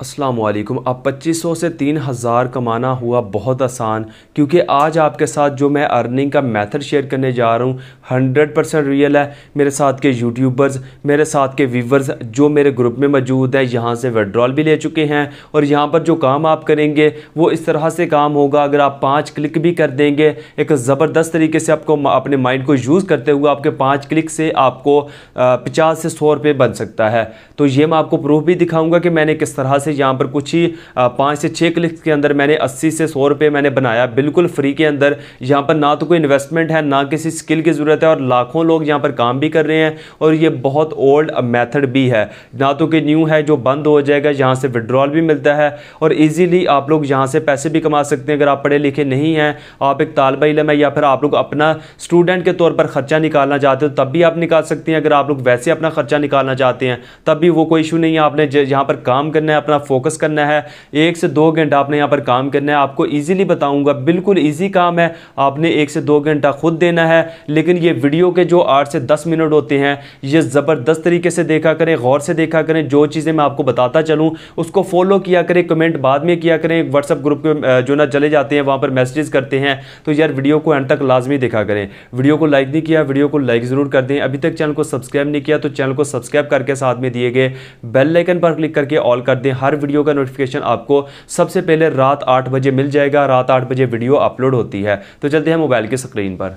अस्सलाम वालेकुम पच्चीस 2500 से 3000 कमाना हुआ बहुत आसान क्योंकि आज आपके साथ जो मैं अर्निंग का मेथड शेयर करने जा रहा हूँ 100 परसेंट रियल है मेरे साथ के यूट्यूबर्स मेरे साथ के व्यूवर्स जो मेरे ग्रुप में मौजूद है यहाँ से विड्रॉल भी ले चुके हैं और यहाँ पर जो काम आप करेंगे वो इस तरह से काम होगा अगर आप पाँच क्लिक भी कर देंगे एक ज़बरदस्त तरीके से आपको अपने माइंड को यूज़ करते हुए आपके पाँच क्लिक से आपको पचास से सौ रुपये बन सकता है तो ये मैं आपको प्रूफ भी दिखाऊँगा कि मैंने किस तरह से यहाँ पर कुछ ही पाँच से छः क्लिक्स के अंदर मैंने अस्सी से सौ रुपये मैंने बनाया बिल्कुल फ्री के अंदर यहाँ पर ना तो कोई इन्वेस्टमेंट है ना किसी स्किल की ज़रूरत है और लाखों लोग यहाँ पर काम भी कर रहे हैं और ये बहुत ओल्ड मैथड भी है ना तो कोई न्यू है जो बंद हो जाएगा यहाँ से विड्रॉल भी मिलता है और ईजीली आप लोग यहाँ से पैसे भी कमा सकते हैं अगर आप पढ़े लिखे नहीं हैं आप एक तालबा इलम है या फिर आप लोग अपना स्टूडेंट के तौर पर ख़र्चा निकालना चाहते हो तब भी आप निकाल सकते हैं अगर आप लोग वैसे अपना ख़र्चा निकालना चाहते हैं तब भी वो कोई इशू नहीं है आपने यहाँ पर काम करना है अपना अपना फोकस करना है एक से दो घंटा आपने यहाँ पर काम करना है आपको ईजिली बताऊँगा बिल्कुल ईजी काम है आपने एक से दो घंटा खुद देना है लेकिन ये वीडियो के जो आठ से दस मिनट होते हैं ये ज़बरदस्त तरीके से देखा करें गौर से देखा करें जो चीज़ें मैं आपको बताता चलूँ उसको फॉलो किया करें कमेंट बाद में किया करें व्हाट्सअप ग्रुप के जो ना चले जाते हैं वहाँ पर मैसेजेस करते हैं तो यार वीडियो को एंड तक लाजमी देखा करें वीडियो को लाइक नहीं किया वीडियो को लाइक ज़रूर कर दें अभी तक चैनल को सब्सक्राइब नहीं किया तो चैनल को सब्सक्राइब करके साथ में दिए गए बेल लाइकन पर क्लिक करके ऑल कर दें हर वीडियो का नोटिफिकेशन आपको सबसे पहले रात आठ बजे मिल जाएगा रात आठ बजे वीडियो अपलोड होती है तो चलते हैं मोबाइल की स्क्रीन पर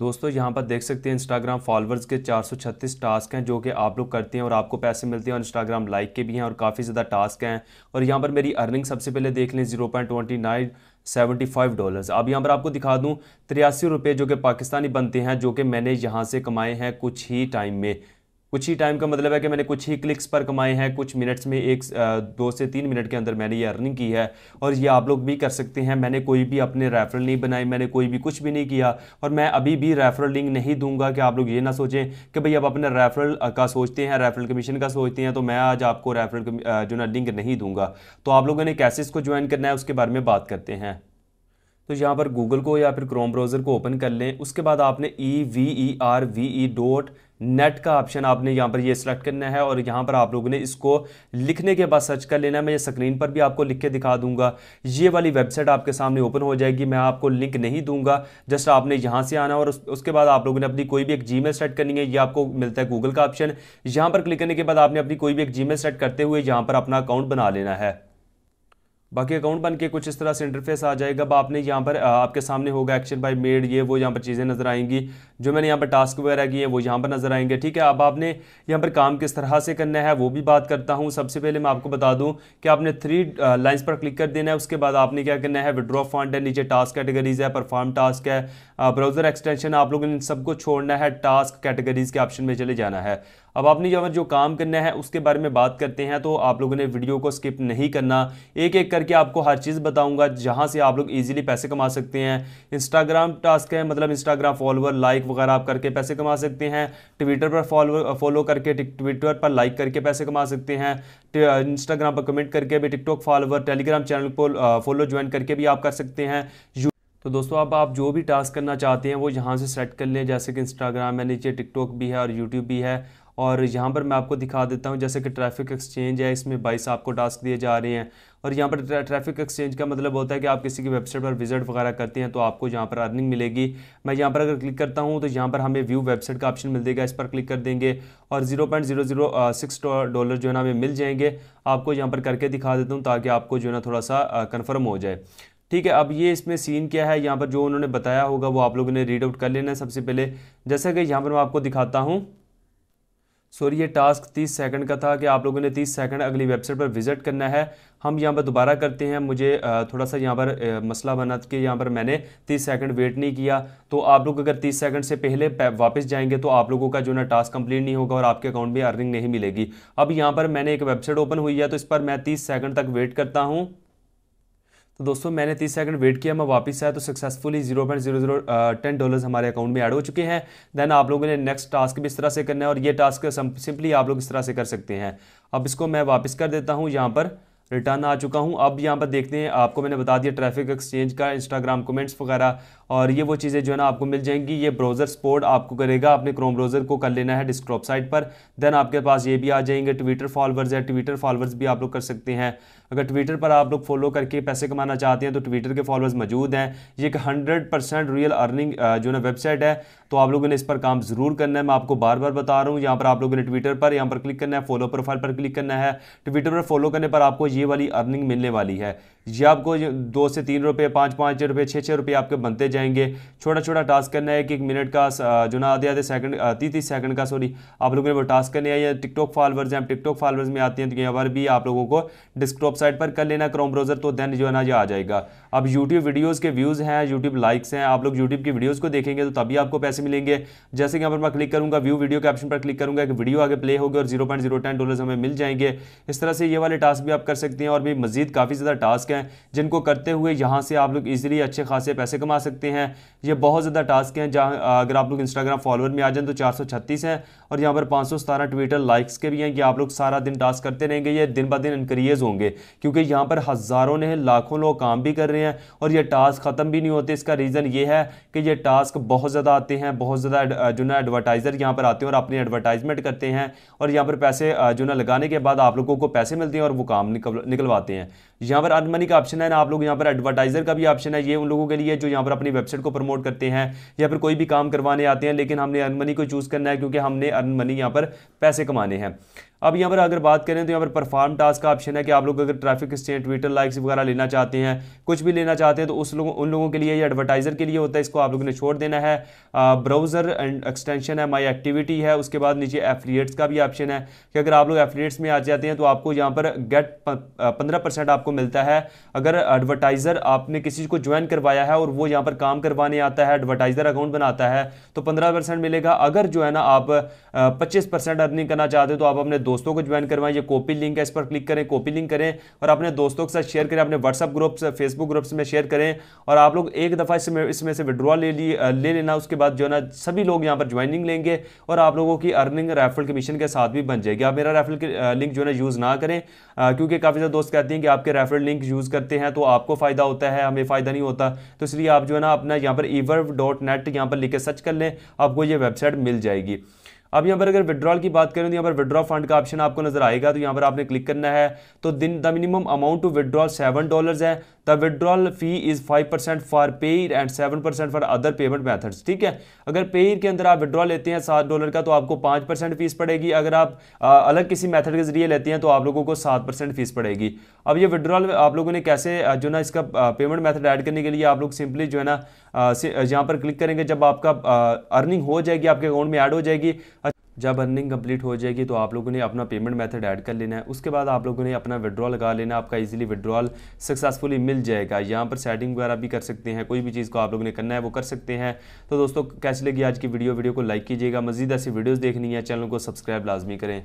दोस्तों यहाँ पर देख सकते हैं इंस्टाग्राम फॉलोअर्स के 436 टास्क हैं जो कि आप लोग करते हैं और आपको पैसे मिलते हैं और इंस्टाग्राम लाइक के भी हैं और काफ़ी ज़्यादा टास्क हैं और यहाँ पर मेरी अर्निंग सबसे पहले देख लें zero point twenty nine seventy five dollars अब यहाँ पर आपको दिखा दूँ तिरासी रुपये जो कि पाकिस्तानी बनते हैं जो कि मैंने यहाँ से कमाए हैं कुछ ही टाइम में कुछ ही टाइम का मतलब है कि मैंने कुछ ही क्लिक्स पर कमाए हैं कुछ मिनट्स में एक दो से तीन मिनट के अंदर मैंने ये अर्निंग की है और ये आप लोग भी कर सकते हैं मैंने कोई भी अपने रेफरल नहीं बनाए मैंने कोई भी कुछ भी नहीं किया और मैं अभी भी रेफरल लिंक नहीं दूंगा कि आप लोग ये ना सोचें कि भाई आप अपने रेफरल का सोचते हैं रेफरल कमीशन का सोचते हैं तो मैं आज आपको रेफरल जो ना लिंक नहीं दूंगा तो आप लोगों ने कैसे इसको ज्वाइन करना है उसके बारे में बात करते हैं तो यहाँ पर गूगल को या फिर क्रोम ब्राउज़र को ओपन कर लें उसके बाद आपने E V E R V E dot net का ऑप्शन आपने यहाँ पर ये सिलेक्ट करना है और यहाँ पर आप लोगों ने इसको लिखने के बाद सर्च कर लेना है मैं ये स्क्रीन पर भी आपको लिख के दिखा दूंगा ये वाली वेबसाइट आपके सामने ओपन हो जाएगी मैं आपको लिंक नहीं दूंगा जस्ट आपने यहाँ से आना और उसके बाद आप लोगों ने अपनी कोई भी एक जी सेट करनी है ये आपको मिलता है गूगल का ऑप्शन यहाँ पर क्लिक करने के बाद आपने अपनी कोई भी एक जी सेट करते हुए यहाँ पर अपना अकाउंट बना लेना है बाकी अकाउंट बन के कुछ इस तरह से इंटरफेस आ जाएगा अब आपने यहाँ पर आपके सामने होगा एक्शन बाय मेड ये वो यहाँ पर चीज़ें नज़र आएंगी जो मैंने यहाँ पर टास्क वगैरह किए वो यहाँ पर नज़र आएंगे ठीक है अब आपने यहाँ पर काम किस तरह से करना है वो भी बात करता हूँ सबसे पहले मैं आपको बता दूँ कि आपने थ्री लाइन्स पर क्लिक कर देना है उसके बाद आपने क्या करना है विड्रॉ फंड है नीचे टास्क कैटेगरीज है परफॉर्म टास्क है ब्राउज़र एक्सटेंशन आप लोगों ने सबको छोड़ना है टास्क कैटेगरीज के ऑप्शन में चले जाना है अब आपने जो जो काम करना है उसके बारे में बात करते हैं तो आप लोगों ने वीडियो को स्किप नहीं करना एक एक करके आपको हर चीज़ बताऊंगा जहाँ से आप लोग इजीली पैसे कमा सकते हैं इंस्टाग्राम टास्क है मतलब इंस्टाग्राम फॉलोअर लाइक वगैरह आप करके पैसे कमा सकते हैं ट्विटर पर फॉलो फॉलो करके ट्विटर पर लाइक करके पैसे कमा सकते हैं इंस्टाग्राम पर कमेंट करके भी टिकटॉक फॉलोअर टेलीग्राम चैनल को फॉलो ज्वाइन करके भी आप कर सकते हैं तो दोस्तों अब आप जो भी टास्क करना चाहते हैं वो यहाँ से सेट कर लें जैसे कि इंस्टाग्राम है नीचे टिकटॉक भी है और यूट्यूब भी है और यहाँ पर मैं आपको दिखा देता हूँ जैसे कि ट्रैफिक एक्सचेंज है इसमें बाईस आपको टास्क दिए जा रहे हैं और यहाँ पर ट्रैफिक एक्सचेंज का मतलब होता है कि आप किसी की वेबसाइट पर विजिट वगैरह करते हैं तो आपको यहाँ पर अर्निंग मिलेगी मैं यहाँ पर अगर क्लिक करता हूँ तो यहाँ पर हमें व्यू वेबसाइट का ऑप्शन मिल देगा इस पर क्लिक कर देंगे और zero point zero zero six dollar जो है ना हमें मिल जाएंगे आपको यहाँ पर करके दिखा देता हूँ ताकि आपको जो है ना थोड़ा सा कन्फर्म uh, हो जाए ठीक है अब ये इसमें सीन क्या है यहाँ पर जो उन्होंने बताया होगा वो आप लोगों ने रीड आउट कर लेना है सबसे पहले जैसा कि यहाँ पर मैं आपको दिखाता हूँ सॉरी ये टास्क 30 सेकंड का था कि आप लोगों ने 30 सेकंड अगली वेबसाइट पर विजिट करना है हम यहाँ पर दोबारा करते हैं मुझे थोड़ा सा यहाँ पर मसला बना कि यहाँ पर मैंने 30 सेकंड वेट नहीं किया तो आप लोग अगर 30 सेकंड से पहले वापस जाएंगे तो आप लोगों का जो ना टास्क कंप्लीट नहीं होगा और आपके अकाउंट में अर्निंग नहीं मिलेगी अब यहाँ पर मैंने एक वेबसाइट ओपन हुई है तो इस पर मैं तीस सेकेंड तक वेट करता हूँ तो दोस्तों मैंने 30 सेकंड वेट किया मैं वापस आया तो successfully zero point zero zero ten dollars हमारे अकाउंट में ऐड हो चुके हैं देन आप लोगों ने नेक्स्ट टास्क भी इस तरह से करना है और ये टास्क सिंपली आप लोग इस तरह से कर सकते हैं अब इसको मैं वापस कर देता हूँ यहाँ पर रिटर्न आ चुका हूँ अब यहाँ पर देखते हैं आपको मैंने बता दिया ट्रैफिक एक्सचेंज का इंस्टाग्राम कमेंट्स वगैरह और ये वो चीज़ें जो है ना आपको मिल जाएंगी ये ब्राउज़र सपोर्ट आपको करेगा आपने क्रोम ब्राउज़र को कर लेना है डिस्क्रॉप साइट पर देन आपके पास ये भी आ जाएंगे ट्विटर फॉलोवर्स है ट्विटर फॉलोवर्स भी आप लोग कर सकते हैं अगर ट्विटर पर आप लोग फॉलो करके पैसे कमाना चाहते हैं तो ट्विटर के फॉलोअर्स मौजूद हैं ये एक हंड्रेड परसेंट रियल अर्निंग जो ना वेबसाइट है तो आप लोगों ने इस पर काम ज़रूर करना है मैं आपको बार बार बता रहा हूँ यहाँ पर आप लोगों ने ट्विटर पर यहाँ पर क्लिक करना है फॉलो प्रोफाइल पर क्लिक करना है ट्विटर पर फॉलो करने पर आपको ये वाली अर्निंग मिलने वाली है ये आपको दो से तीन रुपये पाँच पाँच रुपये छः छः रुपये आपके बनते जाएंगे छोटा छोटा टास्क करना है कि एक मिनट का जो ना आधे आधे सेकंड तीस तीस सेकंड का सॉरी आप लोगों ने वो टास्क करने है या टिकटॉक फॉलोवर्स हैं आप टिकटॉक फॉलोवर्स में आते हैं तो यहाँ पर भी आप लोगों को डिस्कटॉप साइट पर कर लेना क्रोम ब्राउजर तो देन जो है ना ये आ जाएगा अब यूट्यूब वीडियोज़ के व्यूज़ हैं यूट्यूब लाइक्स हैं आप लोग यूट्यूब की वीडियोज़ को देखेंगे तो तभी आपको पैसे मिलेंगे जैसे कि यहाँ पर मैं क्लिक करूँगा व्यू वीडियो के ऑप्शन पर क्लिक करूँगा एक वीडियो आगे प्ले होगी और zero point zero ten dollar हमें मिल जाएंगे इस तरह से ये वाले टास्क भी आप कर सकते हैं और भी मजीद काफ़ी ज़्यादा टास्क हैं जिनको करते हुए यहाँ से आप लोग ईजिली अच्छे खासे पैसे कमा सकते हैं सकते हैं ये बहुत ज़्यादा टास्क हैं जहाँ अगर आप लोग इंस्टाग्राम फॉलोअर में आ जाएँ तो चार हैं और यहाँ पर पाँच ट्विटर लाइक्स के भी हैं कि आप लोग सारा दिन टास्क करते रहेंगे ये दिन ब दिन इनक्रीज़ होंगे क्योंकि यहाँ पर हज़ारों ने लाखों लोग काम भी कर रहे हैं और ये टास्क ख़त्म भी नहीं होते इसका रीज़न ये है कि ये टास्क बहुत ज़्यादा आते हैं बहुत ज़्यादा जो ना एडवर्टाइज़र यहाँ पर आते हैं और अपनी एडवर्टाइजमेंट करते हैं और यहाँ पर पैसे जो ना लगाने के बाद आप लोगों को पैसे मिलते हैं और वो काम निकल निकलवाते हैं यहाँ पर अर्न मनी का ऑप्शन है ना आप लोग यहाँ पर एडवर्टाइज़र का भी ऑप्शन है ये उन लोगों के लिए जो यहाँ पर अपनी वेबसाइट को प्रमोट करते हैं या फिर कोई भी काम करवाने आते हैं लेकिन हमने अर्न मनी को चूज़ करना है क्योंकि हमने अर्न मनी यहाँ पर पैसे कमाने हैं अब यहाँ पर अगर बात करें तो यहाँ पर परफॉर्म टास्क का ऑप्शन है कि आप लोग अगर ट्रैफिक स्टेट ट्विटर लाइक्स वगैरह लेना चाहते हैं कुछ भी लेना चाहते हैं तो उस लोगों उन लोगों के लिए ये एडवर्टाइज़र के लिए होता है इसको आप लोगों ने छोड़ देना है ब्राउज़र एंड एक्सटेंशन है माई एक्टिविटी है उसके बाद नीचे एफिलियट्स का भी ऑप्शन है कि अगर आप लोग एफिलियट्स में आ जाते हैं तो आपको यहाँ पर गेट पंद्रह आपको मिलता है अगर एडवर्टाइज़र आपने किसी को ज्वाइन करवाया है और वो यहाँ पर काम करवाने आता है एडवर्टाइज़र अकाउंट बनाता है तो पंद्रह मिलेगा अगर जो है ना आप पच्चीस परसेंट अर्निंग करना चाहते हो तो आप अपने दोस्तों को ज्वाइन करवाएं ये कॉपी लिंक है इस पर क्लिक करें कॉपी लिंक करें और अपने दोस्तों के साथ शेयर करें अपने व्हाट्सअप ग्रुप्स फेसबुक ग्रुप्स में शेयर करें और आप लोग एक दफ़ा इसमें इसमें से विड्रॉ ले लिए ले लेना उसके बाद जो है ना सभी लोग यहाँ पर ज्वाइनिंग लेंगे और आप लोगों की अर्निंग रेफरल कमीशन के साथ भी बन जाएगी आप मेरा रेफरल लिंक जो है ना यूज़ ना करें क्योंकि काफ़ी ज़्यादा दोस्त कहते हैं कि आपके रेफरल लिंक यूज़ करते हैं तो आपको फ़ायदा होता है हमें फ़ायदा नहीं होता तो इसलिए आप जो है ना अपना यहाँ पर ईवर्व डॉट नेट यहाँ पर लिख के सर्च कर लें आपको ये वेबसाइट मिल जाएगी अब यहाँ पर अगर विड्रॉल की बात करें तो यहाँ पर विड्रॉ फंड का ऑप्शन आपको नजर आएगा तो यहाँ पर आपने क्लिक करना है तो दिन the minimum amount to withdrawal seven dollar है the withdrawal fee is five percent for Payeer and seven percent for other payment methods ठीक है अगर पेयर के अंदर आप विड्रॉ लेते हैं सात डॉलर का तो आपको पाँच परसेंट फीस पड़ेगी अगर आप अलग किसी मैथड के जरिए लेते हैं तो आप लोगों को सात परसेंट फीस पड़ेगी अब ये विड्रॉल आप लोगों ने कैसे जो ना इसका पेमेंट मैथड ऐड करने के लिए आप लोग सिंपली जो है ना यहाँ पर क्लिक करेंगे जब आपका अर्निंग हो जाएगी आपके अकाउंट में ऐड हो जाएगी जब अर्निंग कंप्लीट हो जाएगी तो आप लोगों ने अपना पेमेंट मेथड ऐड कर लेना है उसके बाद आप लोगों ने अपना विड्रॉ लगा लेना आपका इजीली विड्रॉल सक्सेसफुली मिल जाएगा यहाँ पर सेटिंग वगैरह भी कर सकते हैं कोई भी चीज़ को आप लोगों ने करना है वो कर सकते हैं तो दोस्तों कैसी लगी आज की वीडियो वीडियो को लाइक कीजिएगा मजीद ऐसी वीडियोज़ देखनी है चैनल को सब्सक्राइब लाजमी करें